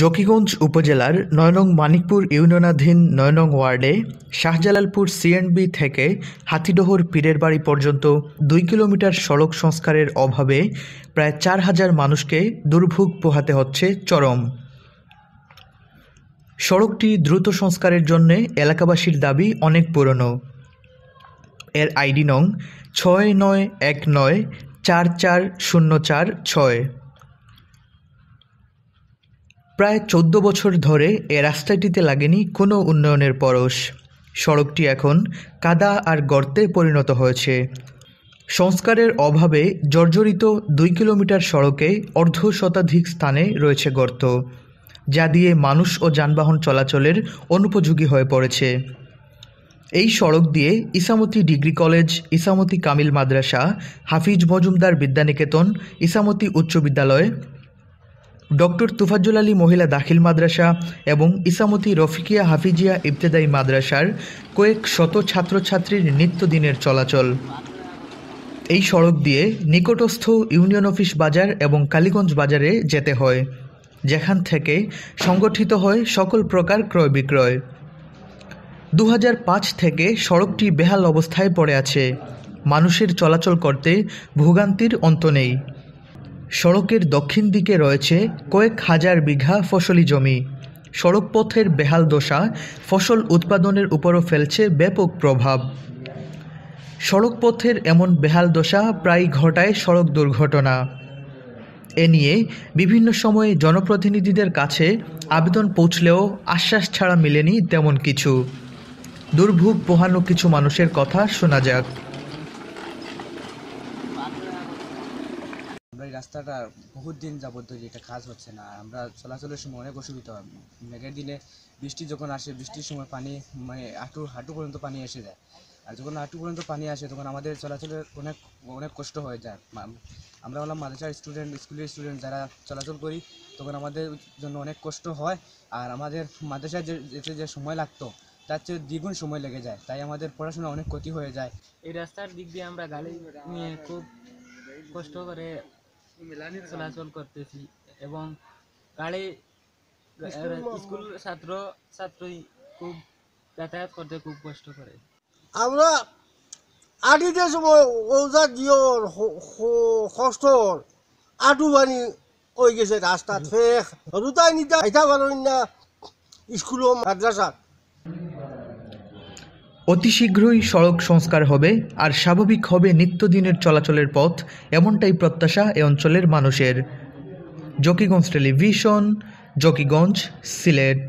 জকিগঞ্জ উপজেলার নয়নং মানিকপুর ইউনিয়নাধীন নয়নং ওয়ার্ডে শাহজালালপুর সিএনবি থেকে হাতিডোহর পীরের বাড়ি পর্যন্ত দুই কিলোমিটার সড়ক সংস্কারের অভাবে প্রায় চার হাজার মানুষকে দুর্ভোগ পোহাতে হচ্ছে চরম সড়কটি দ্রুত সংস্কারের জন্য এলাকাবাসীর দাবি অনেক পুরনো এর আইডি নং ছয় নয় এক নয় চার চার শূন্য চার ছয় প্রায় চোদ্দ বছর ধরে এ রাস্তাটিতে লাগেনি কোনো উন্নয়নের পরশ সড়কটি এখন কাদা আর গর্তে পরিণত হয়েছে সংস্কারের অভাবে জর্জরিত দুই কিলোমিটার সড়কে অর্ধ শতাধিক স্থানে রয়েছে গর্ত যা দিয়ে মানুষ ও যানবাহন চলাচলের অনুপযোগী হয়ে পড়েছে এই সড়ক দিয়ে ইসামতি ডিগ্রি কলেজ ইসামতি কামিল মাদ্রাসা হাফিজ মজুমদার বিদ্যানিকেতন ইসামতি উচ্চ বিদ্যালয় ডক্টর তুফাজ্জুল আলী মহিলা দাখিল মাদ্রাসা এবং ইসামতি রফিকিয়া হাফিজিয়া ইবতেদাই মাদ্রাসার কয়েক শত ছাত্রছাত্রীর নিত্যদিনের চলাচল এই সড়ক দিয়ে নিকটস্থ ইউনিয়ন অফিস বাজার এবং কালীগঞ্জ বাজারে যেতে হয় যেখান থেকে সংগঠিত হয় সকল প্রকার ক্রয় বিক্রয় দু থেকে সড়কটি বেহাল অবস্থায় পড়ে আছে মানুষের চলাচল করতে ভোগান্তির অন্ত নেই সড়কের দক্ষিণ দিকে রয়েছে কয়েক হাজার বিঘা ফসলি জমি সড়কপথের বেহাল দশা ফসল উৎপাদনের উপরও ফেলছে ব্যাপক প্রভাব সড়কপথের এমন বেহাল দশা প্রায় ঘটায় সড়ক দুর্ঘটনা এ নিয়ে বিভিন্ন সময়ে জনপ্রতিনিধিদের কাছে আবেদন পৌঁছলেও আশ্বাস ছাড়া মেলেনি তেমন কিছু দুর্ভোগ পোহানো কিছু মানুষের কথা শোনা যাক রাস্তাটা বহুত দিন যাবৎ ধরে এটা কাজ হচ্ছে না আমরা চলাচলের সময় অনেক অসুবিধা হয় মেঘের দিনে বৃষ্টি যখন আসে বৃষ্টির সময় পানি মানে হাঁটু হাঁটু পর্যন্ত পানি এসে যায় আর যখন হাঁটু পর্যন্ত পানি আসে তখন আমাদের চলাচলের অনেক অনেক কষ্ট হয়ে যায় আমরা হলাম মাদ্রাসার স্টুডেন্ট স্কুলের স্টুডেন্ট যারা চলাচল করি তখন আমাদের জন্য অনেক কষ্ট হয় আর আমাদের মাদ্রাসায় যেতে যে সময় লাগতো তার চেয়ে দ্বিগুণ সময় লেগে যায় তাই আমাদের পড়াশোনা অনেক ক্ষতি হয়ে যায় এই রাস্তার দিক দিয়ে আমরা গাড়ি নিয়ে খুব কষ্ট করে চলাচল করতেছি এবং গাড়ি স্কুল ছাত্র ছাত্রী খুব যাতায়াত করতে খুব কষ্ট করে আমরা আটিতে সময় ওজা দিয়র কষ্টর আটু বানি হয়ে গেছে রাস্তা ফেক রুতাই নিতে আইতা পারেন না স্কুল মাদ্রাসা অতি শীঘ্রই সড়ক সংস্কার হবে আর স্বাভাবিক হবে নিত্যদিনের চলাচলের পথ এমনটাই প্রত্যাশা এ অঞ্চলের মানুষের জকিগঞ্জ টেলিভিশন জকিগঞ্জ সিলেট